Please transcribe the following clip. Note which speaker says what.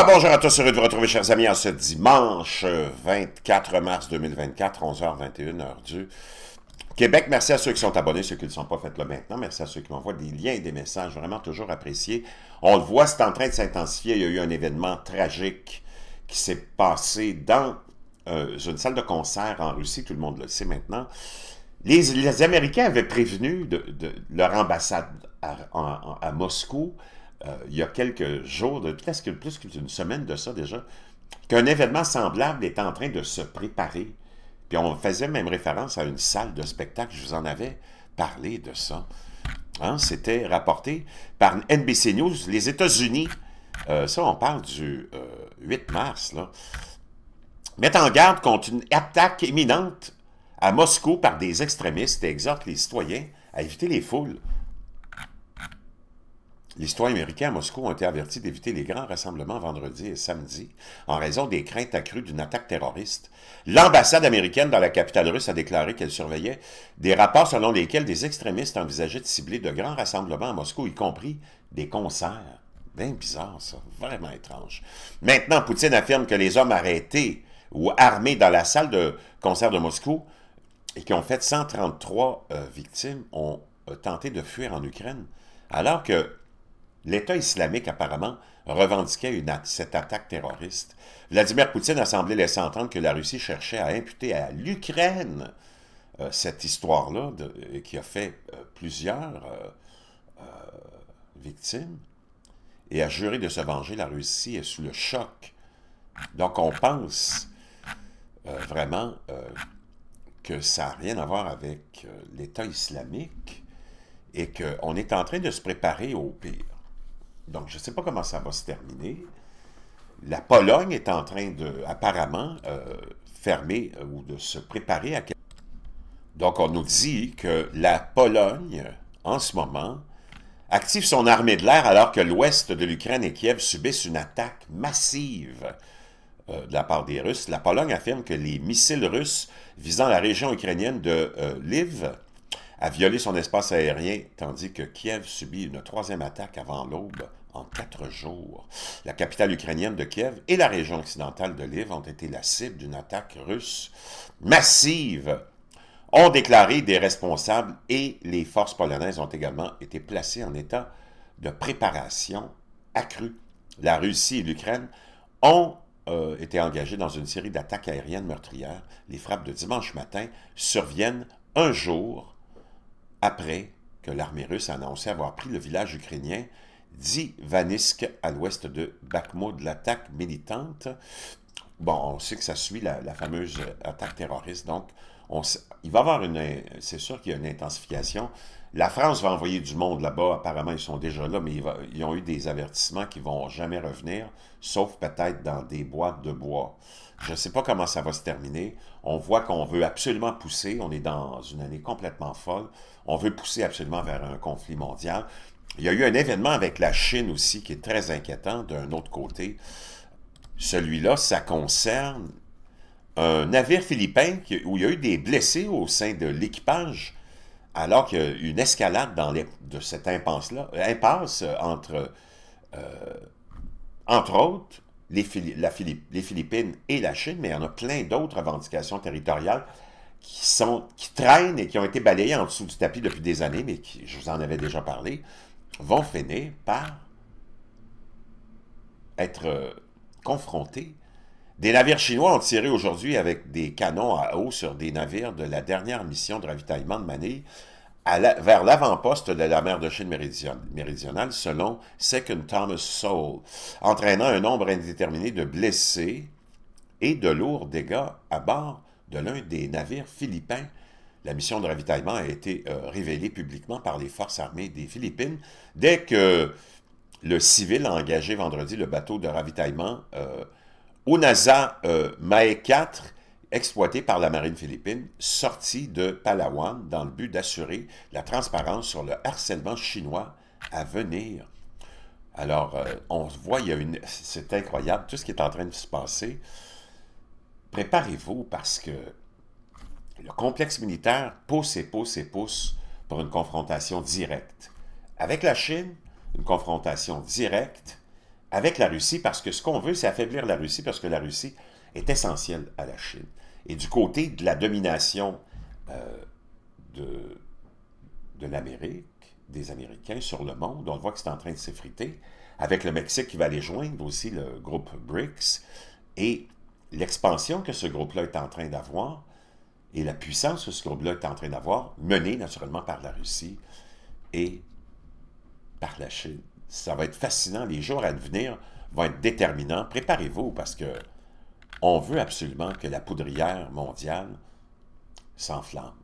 Speaker 1: Ah, bonjour à tous, heureux de vous retrouver, chers amis, en ce dimanche 24 euh, mars 2024, 11h21, heure du Québec. Merci à ceux qui sont abonnés, ceux qui ne sont pas faits là maintenant. Merci à ceux qui m'envoient des liens et des messages, vraiment toujours appréciés. On le voit, c'est en train de s'intensifier. Il y a eu un événement tragique qui s'est passé dans euh, une salle de concert en Russie, tout le monde le sait maintenant. Les, les Américains avaient prévenu de, leur ambassade à Moscou euh, il y a quelques jours, de, presque plus qu'une semaine de ça déjà, qu'un événement semblable est en train de se préparer. Puis on faisait même référence à une salle de spectacle, je vous en avais parlé de ça. Hein, c'était rapporté par NBC News, les États-Unis. Euh, ça, on parle du 8 euh, mars, Mettent en garde contre une attaque imminente à Moscou par des extrémistes et exhortent les citoyens à éviter les foules. L'histoire américaine à Moscou ont été avertis d'éviter les grands rassemblements vendredi et samedi en raison des craintes accrues d'une attaque terroriste. L'ambassade américaine dans la capitale russe a déclaré qu'elle surveillait des rapports selon lesquels des extrémistes envisageaient de cibler de grands rassemblements à Moscou, y compris des concerts. Bien bizarre, ça. Vraiment étrange. Maintenant, Poutine affirme que les hommes arrêtés ou armés dans la salle de concert de Moscou et qui ont fait 133 euh, victimes ont euh, tenté de fuir en Ukraine. Alors que L'État islamique, apparemment, revendiquait cette attaque terroriste. Vladimir Poutine a semblé laisser entendre que la Russie cherchait à imputer à l'Ukraine euh, cette histoire-là euh, qui a fait euh, plusieurs victimes et a juré de se venger. La Russie est sous le choc. Donc on pense vraiment que ça n'a rien à voir avec l'État islamique et qu'on est en train de se préparer au pire. Donc, je ne sais pas comment ça va se terminer. La Pologne est en train de, apparemment, euh, fermer euh, ou de se préparer à... Donc, on nous dit que la Pologne, en ce moment, active son armée de l'air alors que l'ouest de l'Ukraine et Kiev subissent une attaque massive euh, de la part des Russes. La Pologne affirme que les missiles russes visant la région ukrainienne de Lviv a violé son espace aérien, tandis que Kiev subit une troisième attaque avant l'aube en quatre jours. La capitale ukrainienne de Kiev et la région occidentale de Lviv ont été la cible d'une attaque russe massive, ont déclaré des responsables et les forces polonaises ont également été placées en état de préparation accrue. La Russie et l'Ukraine ont euh, été engagées dans une série d'attaques aériennes meurtrières. Les frappes de dimanche matin surviennent un jour après que l'armée russe a annoncé avoir pris le village ukrainien dit d'Ivanisk à l'ouest de de l'attaque militante. Bon, on sait que ça suit la, la fameuse euh, attaque terroriste, donc on, il va y avoir une... C'est sûr qu'il y a une intensification la France va envoyer du monde là-bas. Apparemment, ils sont déjà là, mais ils, ont eu des avertissements qui ne vont jamais revenir, sauf peut-être dans des boîtes de bois. Je ne sais pas comment ça va se terminer. On voit qu'on veut absolument pousser. On est dans une année complètement folle. On veut pousser absolument vers un conflit mondial. Il y a eu un événement avec la Chine aussi qui est très inquiétant d'un autre côté. Celui-là, ça concerne un navire philippin où il y a eu des blessés au sein de l'équipage alors qu'il y a une escalade dans de cette impasse-là, euh, impasse euh, entre, euh, entre autres, les, Philippines et la Chine, mais il y en a plein d'autres revendications territoriales qui, qui traînent et qui ont été balayées en dessous du tapis depuis des années, mais qui, je vous en avais déjà parlé, vont finir par être confrontées des navires chinois ont tiré aujourd'hui avec des canons à eau sur des navires de la dernière mission de ravitaillement de Manille vers l'avant-poste de la mer de Chine méridionale, selon Second Thomas Sowell, entraînant un nombre indéterminé de blessés et de lourds dégâts à bord de l'un des navires philippins. La mission de ravitaillement a été euh, révélée publiquement par les forces armées des Philippines dès que le civil a engagé vendredi le bateau de ravitaillement euh, au NASA euh, Mae 4, exploité par la marine philippine, sorti de Palawan dans le but d'assurer la transparence sur le harcèlement chinois à venir. Alors, euh, on voit, une... c'est incroyable tout ce qui est en train de se passer. Préparez-vous parce que le complexe militaire pousse et pousse et pousse pour une confrontation directe. Avec la Chine, une confrontation directe avec la Russie, parce que ce qu'on veut, c'est affaiblir la Russie, parce que la Russie est essentielle à la Chine. Et du côté de la domination euh, de, de l'Amérique, des Américains sur le monde, on voit que c'est en train de s'effriter, avec le Mexique qui va les joindre aussi le groupe BRICS, et l'expansion que ce groupe-là est en train d'avoir, et la puissance que ce groupe-là est en train d'avoir, menée naturellement par la Russie et par la Chine ça va être fascinant. Les jours à venir vont être déterminants. Préparez-vous parce que on veut absolument que la poudrière mondiale s'enflamme.